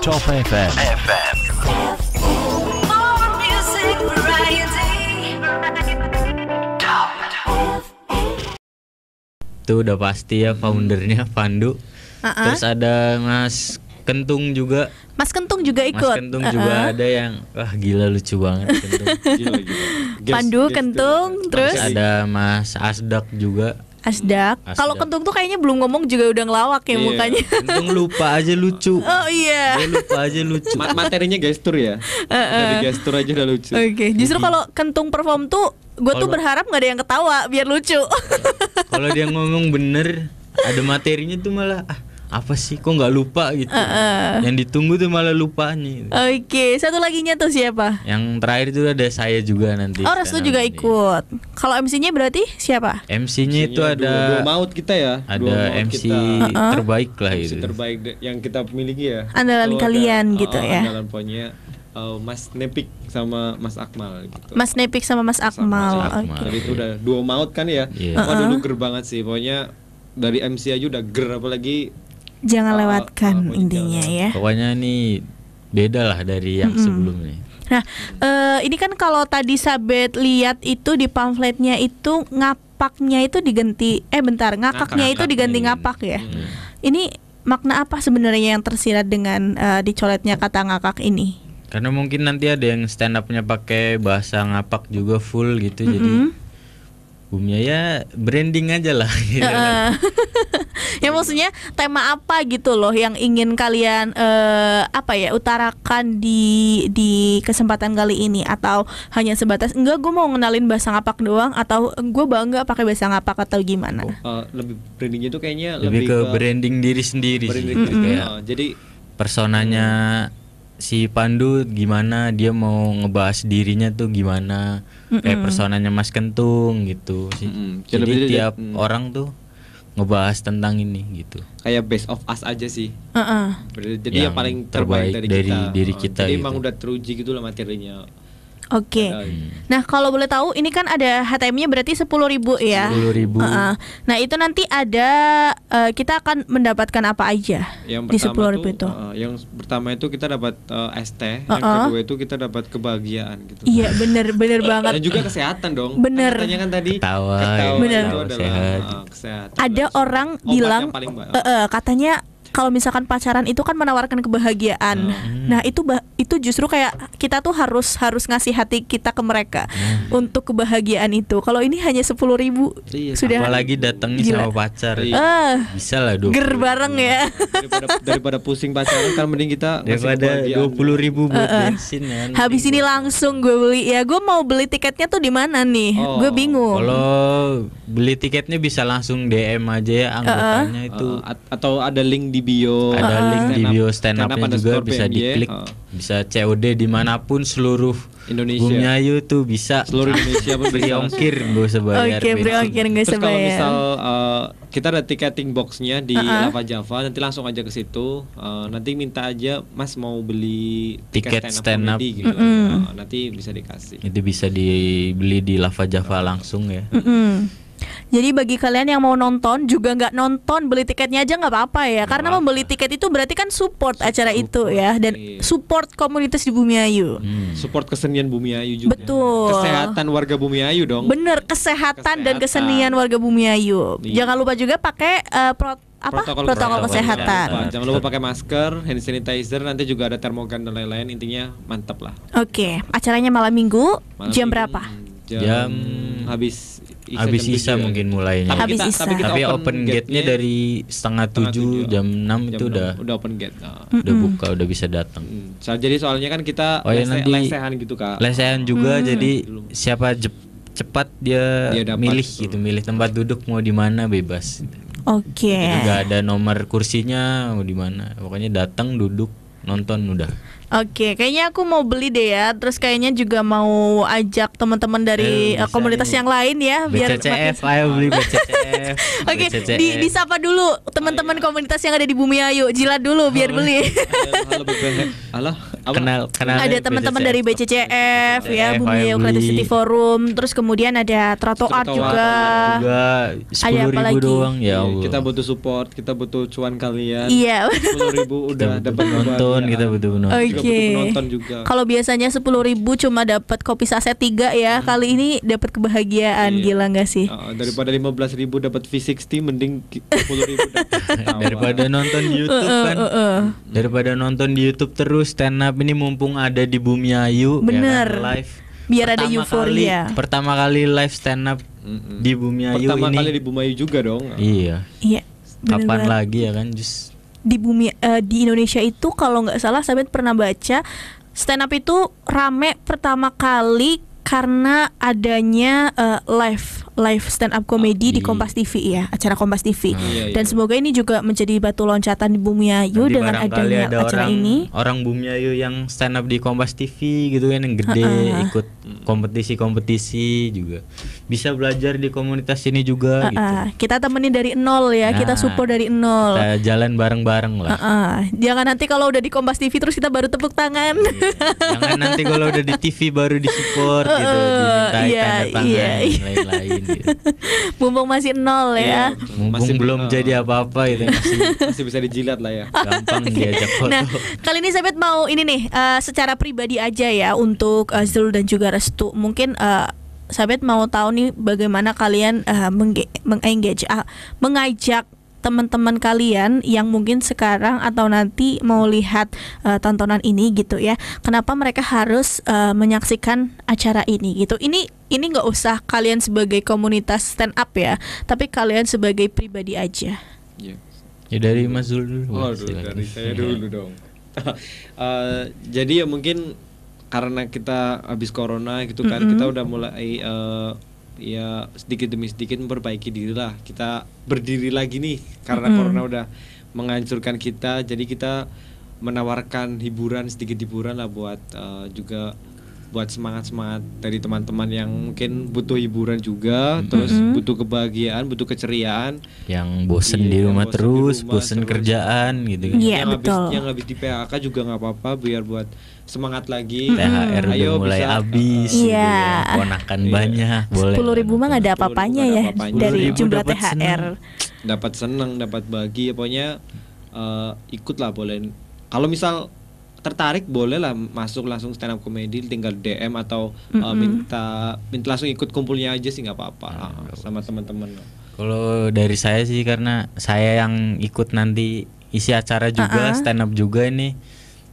Top FM. Itu udah pasti ya foundernya Pandu. Uh -uh. Terus ada Mas Kentung juga. Mas Kentung juga ikut. Mas Kentung uh -uh. juga ada yang wah gila lucu banget Kentung. gila, gila. Guess, Pandu guess Kentung terus ada Mas Asdak juga. Asdak. Kalau Kentung tuh kayaknya belum ngomong juga udah ngelawak ya yeah. mukanya. Kentung lupa aja lucu. Oh iya. Dia lupa aja lucu. Ma materinya gestur ya. Uh, gestur aja udah lucu. Oke, okay. justru kalau Kentung perform tuh gue tuh berharap nggak ada yang ketawa biar lucu. kalau dia ngomong bener ada materinya tuh malah ah apa sih kok nggak lupa gitu uh, uh. yang ditunggu tuh malah lupa nih oke okay. satu lagi nya tuh siapa yang terakhir itu ada saya juga nanti oh Restu juga nanti. ikut kalau MC-nya berarti siapa MC-nya MC itu ada dua, maut kita ya ada dua MC kita. terbaik lah itu terbaik yang kita miliki ya andalan Lalu kalian ada, oh, gitu oh, ya andalan pokoknya uh, Mas Nepik sama Mas Akmal gitu. Mas Nepik sama Mas Akmal. Sama Mas Akmal. Okay. itu udah dua maut kan ya. Yeah. Iya. Uh -uh. dulu ger banget sih. Pokoknya dari MC aja udah ger apalagi jangan lewatkan oh, intinya ya. Pokoknya ini beda lah dari yang mm -hmm. sebelumnya. Nah, eh, ini kan kalau tadi Sabet lihat itu di pamfletnya itu ngapaknya itu diganti eh bentar, ngakaknya itu diganti ngapak ya. Hmm. Ini makna apa sebenarnya yang tersirat dengan eh, dicoletnya kata ngakak ini? Karena mungkin nanti ada yang stand upnya pakai bahasa ngapak juga full gitu, mm -hmm. jadi hukumnya ya branding aja lah Uh, ya maksudnya tema apa gitu loh yang ingin kalian uh, apa ya utarakan di di kesempatan kali ini atau hanya sebatas enggak gue mau ngenalin bahasa ngapak doang atau gue bangga pakai bahasa ngapak atau gimana? Oh, uh, lebih brandingnya tuh kayaknya lebih, lebih ke, ke branding diri sendiri branding sih. Gitu mm -hmm. kayak. Uh, jadi personanya si Pandu gimana dia mau ngebahas dirinya tuh gimana mm -mm. kayak personanya Mas Kentung gitu sih. Mm -mm. Jadi, Jadi tiap mm. orang tuh ngebahas tentang ini gitu. Kayak best of us aja sih. Uh -uh. Jadi yang, yang paling terbaik, terbaik dari, dari kita. diri kita. Jadi gitu. emang udah teruji gitu lah materinya. Oke. Okay. Nah, kalau boleh tahu ini kan ada HTM-nya berarti 10.000 ya. 10.000. Uh -uh. Nah, itu nanti ada uh, kita akan mendapatkan apa aja yang di 10.000 itu? itu. Uh, eh, yang pertama itu kita dapat uh, eh, ST, uh -uh. yang kedua itu kita dapat kebahagiaan gitu. Iya, benar, benar banget. Dan juga kesehatan dong. Bener. Kan kan tadi ketawa, ketawa ketawa, ketawa, ketawa, ketawa sehat. Uh, kesehatan. Ada orang Obat bilang uh, uh, katanya kalau misalkan pacaran itu kan menawarkan kebahagiaan. Hmm. Nah, itu itu justru kayak kita tuh harus harus ngasih hati kita ke mereka hmm. untuk kebahagiaan itu. Kalau ini hanya sepuluh ribu iya, sudah apalagi datang sama pacar. Iya. Uh, eh, Bisa lah dong. Ger bareng ya. Daripada, daripada pusing pacaran kan mending kita daripada dua puluh ribu buat uh, uh. bensin kan. Habis ini langsung gue beli ya. Gue mau beli tiketnya tuh di mana nih? Oh, gue bingung. Kalau beli tiketnya bisa langsung DM aja ya anggotanya uh, uh. itu. Uh, atau ada link di bio ada uh, link di bio stand up-nya juga bisa diklik uh. bisa COD dimanapun seluruh Indonesia Bunyayu YouTube bisa seluruh Indonesia pun beri ongkir gak usah bayar oke okay, beri ongkir gak usah bayar misal uh, kita ada ticketing boxnya di uh-huh. Lava Java nanti langsung aja ke situ uh, nanti minta aja Mas mau beli tiket, tiket stand up, stand up. Comedy, gitu mm -hmm. uh, nanti bisa dikasih itu bisa dibeli di Lava Java langsung ya mm -hmm. Jadi bagi kalian yang mau nonton juga nggak nonton beli tiketnya aja nggak apa-apa ya. Gak Karena apa. membeli tiket itu berarti kan support, support acara itu ya dan iya. support komunitas di Bumi Ayu. Hmm. Support kesenian Bumi Ayu juga. Betul. Kesehatan warga Bumi Ayu dong. Bener kesehatan, kesehatan. dan kesenian warga Bumi Ayu. Iya. Jangan lupa juga pakai uh, eh, pro apa protokol, protokol kesehatan. kesehatan. Jangan lupa pakai masker, hand sanitizer, nanti juga ada termogan dan lain-lain. Intinya mantap lah. Oke, okay. acaranya malam minggu. Malam jam minggu, berapa? Jam, jam habis habis isa mungkin mulainya. Tapi habis kita, isa. Tapi, kita tapi open gate-nya gate dari setengah tujuh jam enam itu udah udah open gate. Nah. Mm -mm. Udah buka, udah bisa datang. Mm. jadi soalnya kan kita oh, ya, lese, nanti, lesehan gitu kak. Lesehan juga mm. jadi siapa jep, cepat dia, dia dapat, milih gitu, milih tempat duduk mau di mana bebas. Oke. Okay. gak ada nomor kursinya mau di mana. Pokoknya datang duduk nonton udah. Oke, okay, kayaknya aku mau beli deh ya. Terus kayaknya juga mau ajak teman-teman dari eh, eh komunitas ini. yang lain ya biar BCCF, makin... ayo ya, beli BCCF. Oke, okay, di disapa dulu teman-teman oh, iya. komunitas yang ada di Bumi Ayu. Jilat dulu biar halo, beli. halo, halo, halo kenal kenal ada teman-teman dari BCCF ya Bumi Creative City Forum terus kemudian ada trotoar juga ada apa lagi doang ya iya, Allah. kita butuh support kita butuh cuan kalian iya sepuluh ribu udah dapat nonton kita butuh penonton oke penonton juga kalau biasanya sepuluh ribu cuma dapat kopi saset tiga ya hmm. kali ini dapat kebahagiaan iya. gila nggak sih oh, daripada lima belas ribu dapat V60 mending sepuluh ribu daripada nonton YouTube kan daripada nonton di YouTube terus stand up Cup ini mumpung ada di Bumi Ayu ya kan? Bener ya Live Biar pertama ada euforia kali, Pertama kali live stand up di Bumi pertama ini Pertama kali di Bumi Ayu juga dong Iya Iya Kapan lagi ya kan Just di bumi uh, di Indonesia itu kalau nggak salah saya pernah baca stand up itu rame pertama kali karena adanya uh, live live stand up comedy okay. di Kompas TV ya, acara Kompas TV. Hmm. iya, iya. Dan semoga ini juga menjadi batu loncatan di Bumi Ayu Nanti dengan adanya ada acara orang, ini. Orang Bumi Ayu yang stand up di Kompas TV gitu kan yang gede uh -uh. ikut hmm. kompetisi-kompetisi juga bisa belajar di komunitas ini juga uh -uh. gitu. Ah. Kita temenin dari nol ya, nah, kita support dari nol. Kita jalan bareng-bareng lah. Uh -uh. Jangan nanti kalau udah di Kompas TV terus kita baru tepuk tangan. Yeah. Jangan nanti kalau udah di TV baru disupport uh -uh. gitu, eh, diminta yeah, tanda yeah. Iya. lain-lain gitu. Mumpung masih nol ya. Iya, mumpung masih belum nol. jadi apa-apa gitu masih, masih bisa dijilat lah ya. Gampang okay. diajak foto. Nah, kali ini Sabet mau ini nih uh, secara pribadi aja ya untuk Azul eh, dan juga Restu. Mungkin uh, Sabet mau tahu nih bagaimana kalian uh, mengengage uh, mengajak teman-teman kalian yang mungkin sekarang atau nanti mau lihat uh, tontonan ini gitu ya. Kenapa mereka harus uh, menyaksikan acara ini gitu? Ini ini nggak usah kalian sebagai komunitas stand up ya, tapi kalian sebagai pribadi aja. Ya, ya dari Mas Zul dulu. Oh, dulu, dari saya dulu dong. uh, jadi ya mungkin karena kita habis corona gitu kan mm -hmm. kita udah mulai uh, ya sedikit demi sedikit memperbaiki diri lah kita berdiri lagi nih karena mm -hmm. corona udah menghancurkan kita jadi kita menawarkan hiburan sedikit hiburan lah buat uh, juga buat semangat-semangat dari teman-teman yang mungkin butuh hiburan juga, mm-hmm. terus mm-hmm. butuh kebahagiaan, butuh keceriaan. Yang bosen iya, di rumah bosen terus, di rumah, bosen terus. kerjaan gitu kan. Yeah, yang betul. habis yang habis di PHK juga nggak apa-apa biar buat semangat lagi. THR mm-hmm. Ayo mulai bisa, habis. Uh, iya. Ponakan yeah. banyak. Boleh. Sepuluh ribu mah nggak ada apa-apanya ya dari jumlah THR. Seneng. Dapat seneng, dapat bagi, ya pokoknya uh, eh, lah boleh. Kalau misal tertarik bolehlah masuk langsung stand up comedy tinggal DM atau mm -hmm. uh, minta minta langsung ikut kumpulnya aja sih nggak apa-apa nah, sama teman-teman. Kalau dari saya sih karena saya yang ikut nanti isi acara juga uh -uh. stand up juga ini.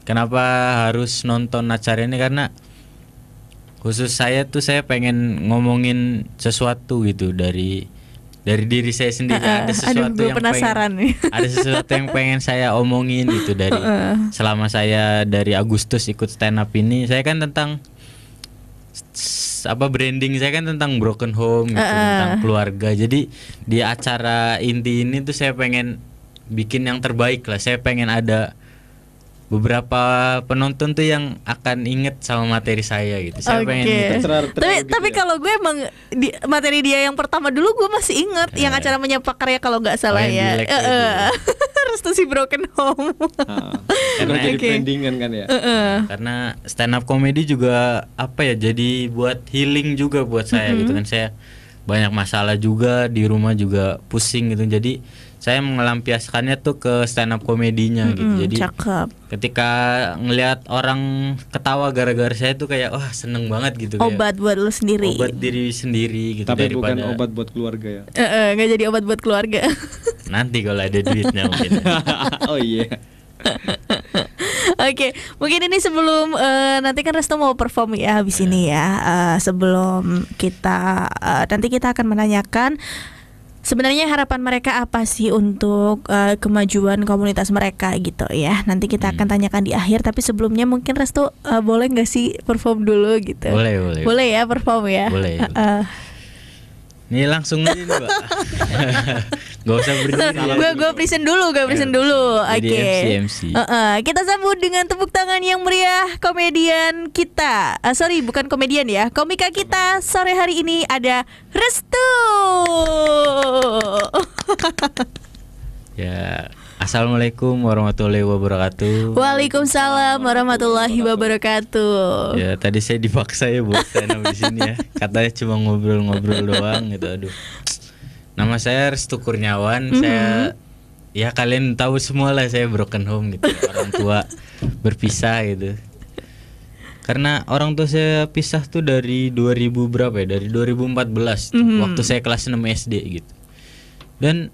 Kenapa harus nonton acara ini karena khusus saya tuh saya pengen ngomongin sesuatu gitu dari dari diri saya sendiri ada sesuatu ada yang penasaran pengen, nih. ada sesuatu yang pengen saya omongin itu dari selama saya dari Agustus ikut stand up ini saya kan tentang apa branding saya kan tentang broken home gitu, uh. tentang keluarga jadi di acara inti ini tuh saya pengen bikin yang terbaik lah saya pengen ada beberapa penonton tuh yang akan inget sama materi saya gitu. Saya okay. pengen Terlalu, gitu. terlalu Tapi gitu tapi ya. kalau gue emang di, materi dia yang pertama dulu gue masih inget yeah. yang acara menyapa karya kalau nggak salah oh, ya. Harus eh, eh. ya. tuh Restu si Broken Home. Ah. karena jadi okay. kan ya. Uh, uh. Karena stand up comedy juga apa ya jadi buat healing juga buat saya mm -hmm. gitu kan saya banyak masalah juga di rumah juga pusing gitu. Jadi saya mengelampiaskannya tuh ke stand up komedinya -hmm, gitu. Jadi cakep. ketika ngelihat orang ketawa gara-gara saya tuh kayak wah oh, seneng banget gitu. Obat kayak, buat lu sendiri. Obat diri sendiri gitu. Tapi daripada, bukan obat buat keluarga ya? Eh -e, nggak jadi obat buat keluarga. Nanti kalau ada duitnya mungkin. oh iya. Yeah. Oke, okay. mungkin ini sebelum uh, nanti kan Resto mau perform ya habis ini ya. Uh, sebelum kita uh, nanti kita akan menanyakan sebenarnya harapan mereka apa sih untuk uh, kemajuan komunitas mereka gitu ya nanti kita akan hmm. tanyakan di akhir tapi sebelumnya mungkin Restu uh, boleh nggak sih perform dulu gitu boleh boleh boleh ya perform ya boleh uh, uh. nih langsung aja nih mbak Gak usah berdiri. Gue gue present dulu, gue present iya. dulu. Oke. Okay. Uh -uh. Kita sambut dengan tepuk tangan yang meriah komedian kita. Uh, sorry, bukan komedian ya. Komika kita sore hari ini ada Restu. ya. Assalamualaikum warahmatullahi wabarakatuh. Waalaikumsalam warahmatullahi wabarakatuh. Ya tadi saya dipaksa ya buat saya di sini ya. Katanya cuma ngobrol-ngobrol doang gitu. Aduh. Nama saya Restu Kurniawan. Mm -hmm. Saya ya kalian tahu semua lah saya broken home gitu. Orang tua berpisah gitu. Karena orang tua saya pisah tuh dari 2000 berapa ya? Dari 2014 mm -hmm. waktu saya kelas 6 SD gitu. Dan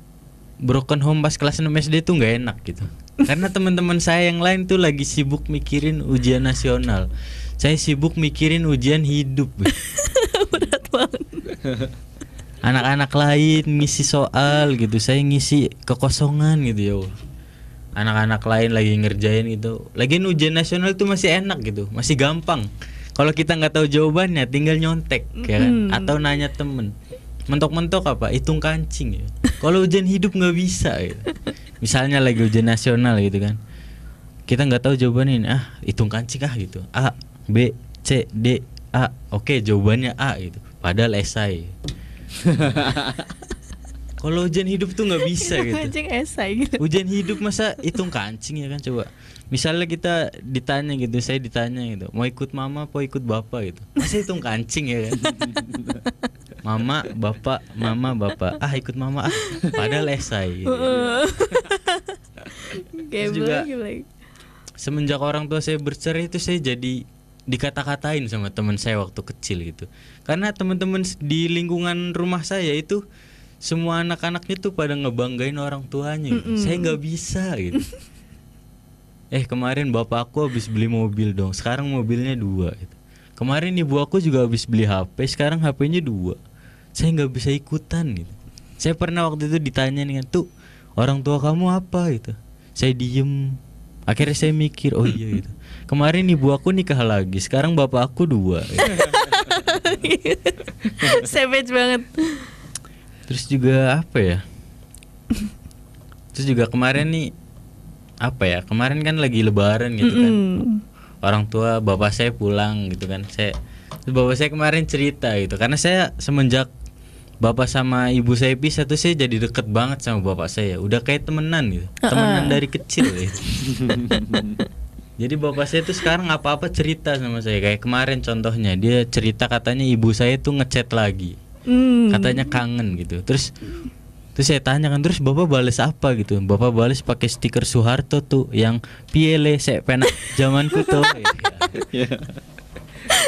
broken home pas kelas 6 SD tuh nggak enak gitu. Karena teman-teman saya yang lain tuh lagi sibuk mikirin ujian nasional. Saya sibuk mikirin ujian hidup. Berat banget. anak-anak lain ngisi soal gitu saya ngisi kekosongan gitu ya anak-anak lain lagi ngerjain gitu lagi ujian nasional itu masih enak gitu masih gampang kalau kita nggak tahu jawabannya tinggal nyontek ya kan? atau nanya temen mentok-mentok apa hitung kancing ya kalau ujian hidup nggak bisa gitu. misalnya lagi ujian nasional gitu kan kita nggak tahu jawabannya ini. ah hitung kancing ah gitu a b c d a oke jawabannya a gitu padahal esai Kalau hujan hidup tuh nggak bisa gitu. Kancing esai gitu. Hujan hidup masa hitung kancing ya kan coba. Misalnya kita ditanya gitu, saya ditanya gitu, mau ikut mama apa ikut bapak gitu. Masa hitung kancing ya kan. mama, bapak, mama, bapak. Ah ikut mama ah. Padahal esai. Gitu. juga semenjak orang tua saya bercerai itu saya jadi dikata-katain sama teman saya waktu kecil gitu karena teman-teman di lingkungan rumah saya itu semua anak-anaknya tuh pada ngebanggain orang tuanya mm -mm. saya nggak bisa gitu eh kemarin bapak aku habis beli mobil dong sekarang mobilnya dua gitu. kemarin ibu aku juga habis beli HP sekarang HP-nya dua saya nggak bisa ikutan gitu saya pernah waktu itu ditanya nih kan, tuh orang tua kamu apa gitu saya diem akhirnya saya mikir oh iya gitu kemarin ibu aku nikah lagi sekarang bapak aku dua gitu. savage banget terus juga apa ya terus juga kemarin nih apa ya kemarin kan lagi lebaran gitu kan orang tua bapak saya pulang gitu kan saya bapak saya kemarin cerita gitu karena saya semenjak bapak sama ibu saya bisa tuh saya jadi deket banget sama bapak saya udah kayak temenan gitu uh -uh. temenan dari kecil gitu. jadi bapak saya tuh sekarang apa apa cerita sama saya kayak kemarin contohnya dia cerita katanya ibu saya tuh ngechat lagi hmm. katanya kangen gitu terus terus saya tanya kan terus bapak balas apa gitu bapak balas pakai stiker Soeharto tuh yang piele saya penak zamanku tuh ya.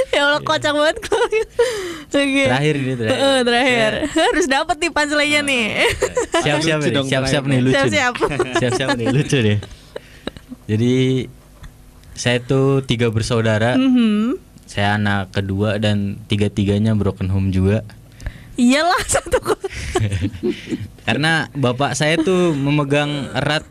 ya Allah iya. kocak banget kok. Gitu. okay. Terakhir ini terakhir. Uh, terakhir. Yeah. Harus dapat nih panselnya nih. Iya. Siap-siap nih, siap-siap nih lucu. Siap-siap. Siap-siap nih lucu deh. Jadi saya tuh tiga bersaudara. Mm -hmm. Saya anak kedua dan tiga-tiganya broken home juga. Iyalah satu. Karena bapak saya tuh memegang erat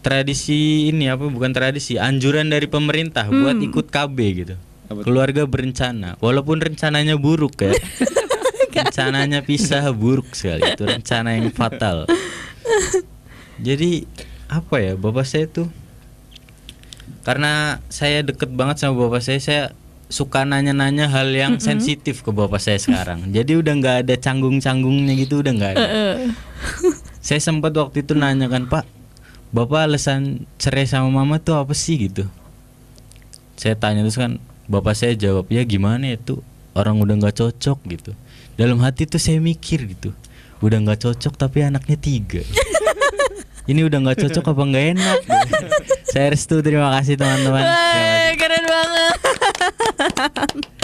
tradisi ini apa bukan tradisi anjuran dari pemerintah hmm. buat ikut KB gitu apa keluarga berencana walaupun rencananya buruk ya rencananya pisah buruk sekali itu rencana yang fatal jadi apa ya bapak saya tuh karena saya deket banget sama bapak saya saya suka nanya-nanya hal yang mm -hmm. sensitif ke bapak saya sekarang. Jadi udah nggak ada canggung-canggungnya gitu, udah nggak ada. saya sempat waktu itu nanya kan Pak, bapak alasan cerai sama mama tuh apa sih gitu saya tanya terus kan bapak saya jawab ya gimana itu orang udah nggak cocok gitu dalam hati tuh saya mikir gitu udah nggak cocok tapi anaknya tiga ini udah nggak cocok apa nggak enak gitu. saya restu terima kasih teman-teman keren banget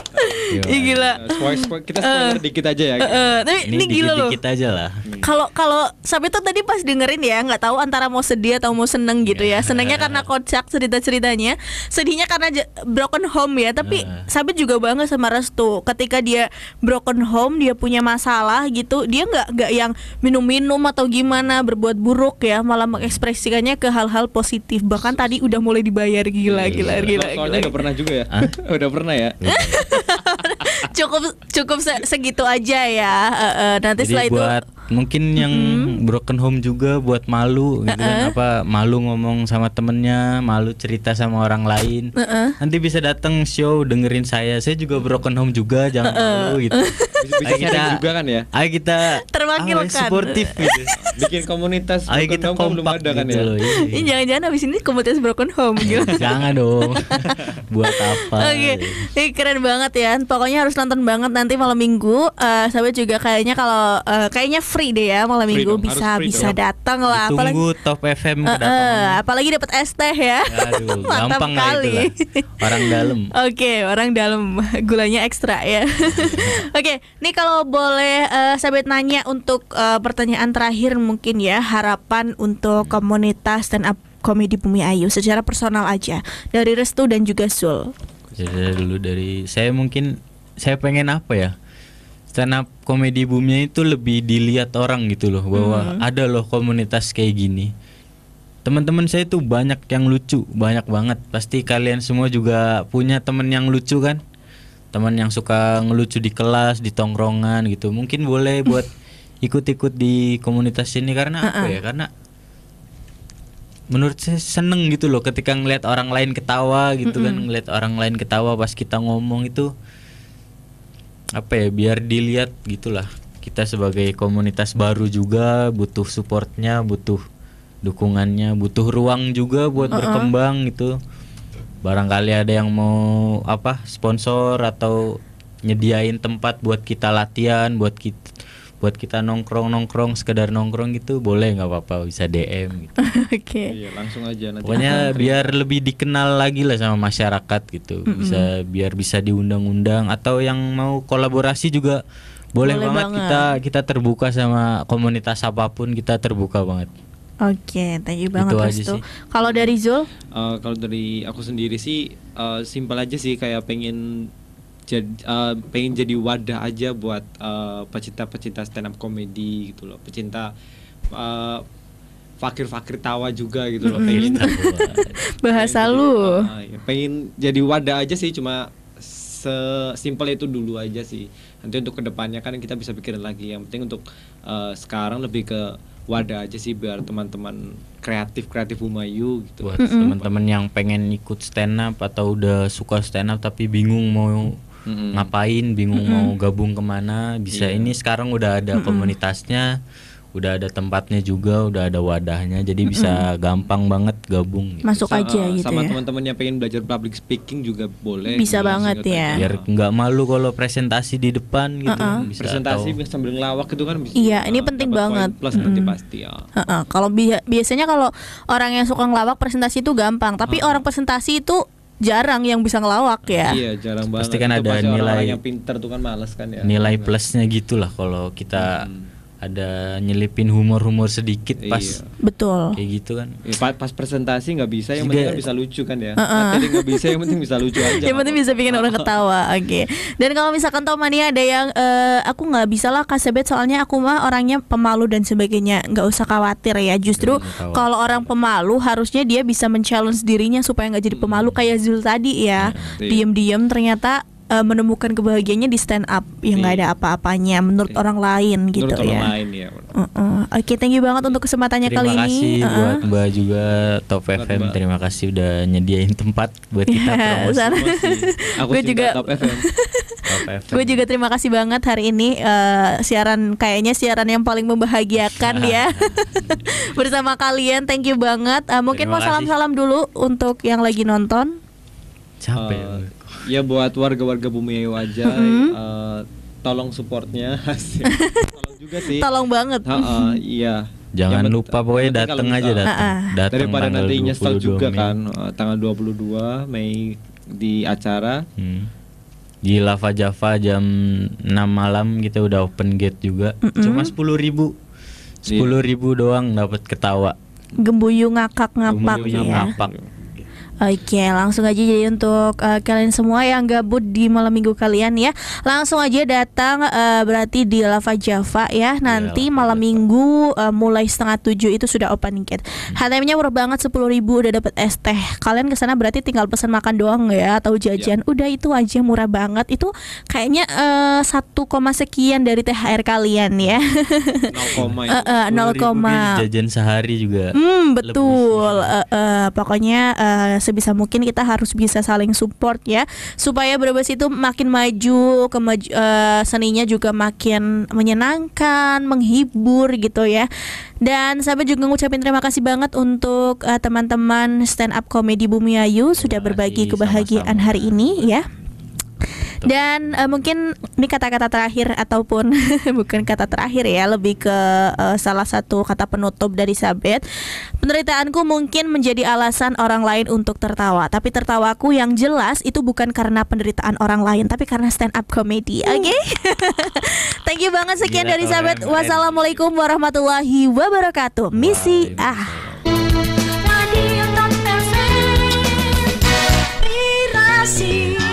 Gila. Ih gila. Spoiler, spoiler, kita spoiler uh, dikit aja ya. Uh, uh, tapi ini, ini dikit, gila loh. Dikit aja lah. Kalau kalau tuh tadi pas dengerin ya nggak tahu antara mau sedih atau mau seneng gitu yeah. ya. Iya. Senengnya karena kocak cerita-ceritanya, sedihnya karena broken home ya. Tapi uh. Iya. Sabit juga bangga sama Restu ketika dia broken home, dia punya masalah gitu, dia nggak nggak yang minum-minum atau gimana berbuat buruk ya, malah mengekspresikannya ke hal-hal positif. Bahkan tadi udah mulai dibayar gila gila gila. gila, Soalnya gila, udah pernah juga ya. udah pernah ya. cukup cukup segitu aja ya. Uh, uh, nanti Jadi setelah buat itu mungkin yang mm-hmm. broken home juga buat malu gitu uh-uh. kan apa malu ngomong sama temennya malu cerita sama orang lain uh-uh. nanti bisa datang show dengerin saya saya juga broken home juga jangan uh-uh. malu gitu bisa ayo kita juga kan ya ayo kita terwakilkan ah, sportif gitu bikin komunitas ayo kita home kan belum ada kan gitu kan ya loh, iya, iya. jangan-jangan abis ini komunitas broken home gitu jangan dong buat apa oke okay. Ini keren banget ya pokoknya harus nonton banget nanti malam minggu uh, sampai juga kayaknya kalau uh, kayaknya free deh ya malam minggu dong, bisa bisa datang lah apalagi top FM uh, uh, apalagi dapat es teh ya Aduh, mantap gampang kali orang dalam oke okay, orang dalam gulanya ekstra ya oke okay, nih kalau boleh uh, eh, sahabat nanya untuk uh, pertanyaan terakhir mungkin ya harapan untuk komunitas dan up komedi Bumi Ayu secara personal aja dari Restu dan juga Sul. dulu dari saya mungkin saya pengen apa ya? stand up komedi boomnya itu lebih dilihat orang gitu loh bahwa hmm. ada loh komunitas kayak gini teman-teman saya tuh banyak yang lucu banyak banget pasti kalian semua juga punya teman yang lucu kan teman yang suka ngelucu di kelas di tongkrongan gitu mungkin boleh buat ikut-ikut di komunitas ini karena apa ya karena menurut saya seneng gitu loh ketika ngelihat orang lain ketawa gitu mm -mm. kan ngelihat orang lain ketawa pas kita ngomong itu apa ya biar dilihat gitulah kita sebagai komunitas baru juga butuh supportnya butuh dukungannya butuh ruang juga buat uh -uh. berkembang gitu barangkali ada yang mau apa sponsor atau nyediain tempat buat kita latihan buat kita buat kita nongkrong nongkrong sekedar nongkrong gitu boleh nggak apa-apa bisa DM gitu. Oke. okay. Iya langsung aja nanti. Pokoknya biar lebih dikenal lagi lah sama masyarakat gitu. Mm -hmm. Bisa biar bisa diundang-undang atau yang mau kolaborasi juga boleh, boleh banget, banget kita kita terbuka sama komunitas apapun kita terbuka banget. Oke, okay, thank you banget itu. Kalau dari Zul? Uh, kalau dari aku sendiri sih uh, simpel aja sih kayak pengen jadi, uh, eh, pengen jadi wadah aja buat pecinta eh, pecinta-pecinta stand up comedy gitu loh pecinta uh, fakir-fakir tawa juga gitu loh pengen bahasa pengen, lu uh, pengen jadi wadah aja sih cuma sesimpel itu dulu aja sih nanti untuk kedepannya kan kita bisa pikirin lagi yang penting untuk uh, sekarang lebih ke wadah aja sih biar teman-teman kreatif kreatif umayu gitu buat mm -hmm. teman-teman yang pengen ikut stand up atau udah suka stand up tapi bingung mau hmm ngapain bingung mm-hmm. mau gabung kemana bisa yeah. ini sekarang udah ada mm-hmm. komunitasnya udah ada tempatnya juga udah ada wadahnya jadi mm-hmm. bisa gampang banget gabung gitu. masuk aja eh, gitu sama ya. teman-teman yang pengen belajar public speaking juga boleh bisa banget ya biar nggak malu kalau presentasi di depan gitu uh-uh. bisa presentasi atau... sambil ngelawak gitu kan bisa iya ini penting banget plus mm-hmm. nanti pasti ya uh-uh. kalau bi- biasanya kalau orang yang suka ngelawak presentasi itu gampang tapi uh-huh. orang presentasi itu jarang yang bisa ngelawak ya. Iya, jarang banget. Kan pasti kan ada nilai yang pinter tuh kan males kan ya. Nilai plusnya gitulah kalau kita hmm ada nyelipin humor-humor sedikit pas iya. betul kayak gitu kan ya, pas, presentasi nggak bisa yang penting bisa lucu kan ya uh -uh. nggak bisa yang penting bisa lucu aja yang penting bisa bikin orang ketawa oke okay. dan kalau misalkan Tomania ada yang uh, aku nggak bisa lah kasebet soalnya aku mah orangnya pemalu dan sebagainya nggak usah khawatir ya justru iya, kalau orang pemalu harusnya dia bisa men-challenge dirinya supaya nggak jadi pemalu hmm. kayak Zul tadi ya iya. diem-diem ternyata uh, menemukan kebahagiaannya di stand up yang nggak iya. ada apa-apanya menurut Nih. Iya. orang lain gitu menurut ya. lain ya. Uh -uh. Oke, okay, thank you banget untuk kesempatannya terima kali ini. Terima kasih buat -uh. buat Mbak juga Top Mbak FM. Mbak. Terima kasih udah nyediain tempat buat kita yeah, promosi. Aku gua juga Top FM. Gue juga terima kasih banget hari ini uh, siaran kayaknya siaran yang paling membahagiakan ya bersama kalian. Thank you banget. Uh, mungkin terima mau salam-salam dulu untuk yang lagi nonton. Capek. Uh, ya buat warga-warga Bumi Ayu aja mm-hmm. uh, tolong supportnya tolong juga sih tolong banget ha -ha, iya Jangan ya, lupa pokoknya datang aja datang. Uh, uh. datang Daripada nanti nyesel juga Mei. kan uh, tanggal 22 Mei di acara. Hmm. Di Lava Java jam 6 malam kita udah open gate juga. Mm -hmm. Cuma sepuluh ribu. Iya. sepuluh ribu doang dapat ketawa. Gembuyung ya. ngakak ngapak Gembuyu ya. Ngapak. Oke, langsung aja jadi untuk uh, kalian semua yang gabut di malam minggu kalian ya, langsung aja datang uh, berarti di Lava Java ya. Iya, Nanti yeah, malam minggu uh, mulai setengah tujuh itu sudah open ticket. HTM-nya hmm. murah banget sepuluh ribu udah dapat es teh. Kalian kesana berarti tinggal pesan makan doang ya atau iya. jajan. Yeah. Udah itu aja murah banget. Itu kayaknya satu uh, koma sekian dari THR kalian ya. 0, uh, uh, koma. Ya. jajan sehari juga. Hmm betul. Uh, uh, pokoknya uh, sebisa mungkin kita harus bisa saling support ya supaya Brebes itu makin maju ke uh, eh, seninya juga makin menyenangkan, menghibur gitu ya. Dan saya juga ngucapin terima kasih banget untuk eh, teman-teman uh, teman -teman stand up komedi Bumi Ayu sudah berbagi kebahagiaan hari ini ya. Gitu. Dan uh, mungkin ini kata-kata terakhir ataupun bukan kata terakhir ya, lebih ke uh, salah satu kata penutup dari Sabet. Penderitaanku mungkin menjadi alasan orang lain untuk tertawa, tapi tertawaku yang jelas itu bukan karena penderitaan orang lain, tapi karena stand up comedy. Hmm. Oke. Okay? Thank you banget sekian Gila, dari Sabet. Wassalamualaikum warahmatullahi wabarakatuh. Misi ah. see.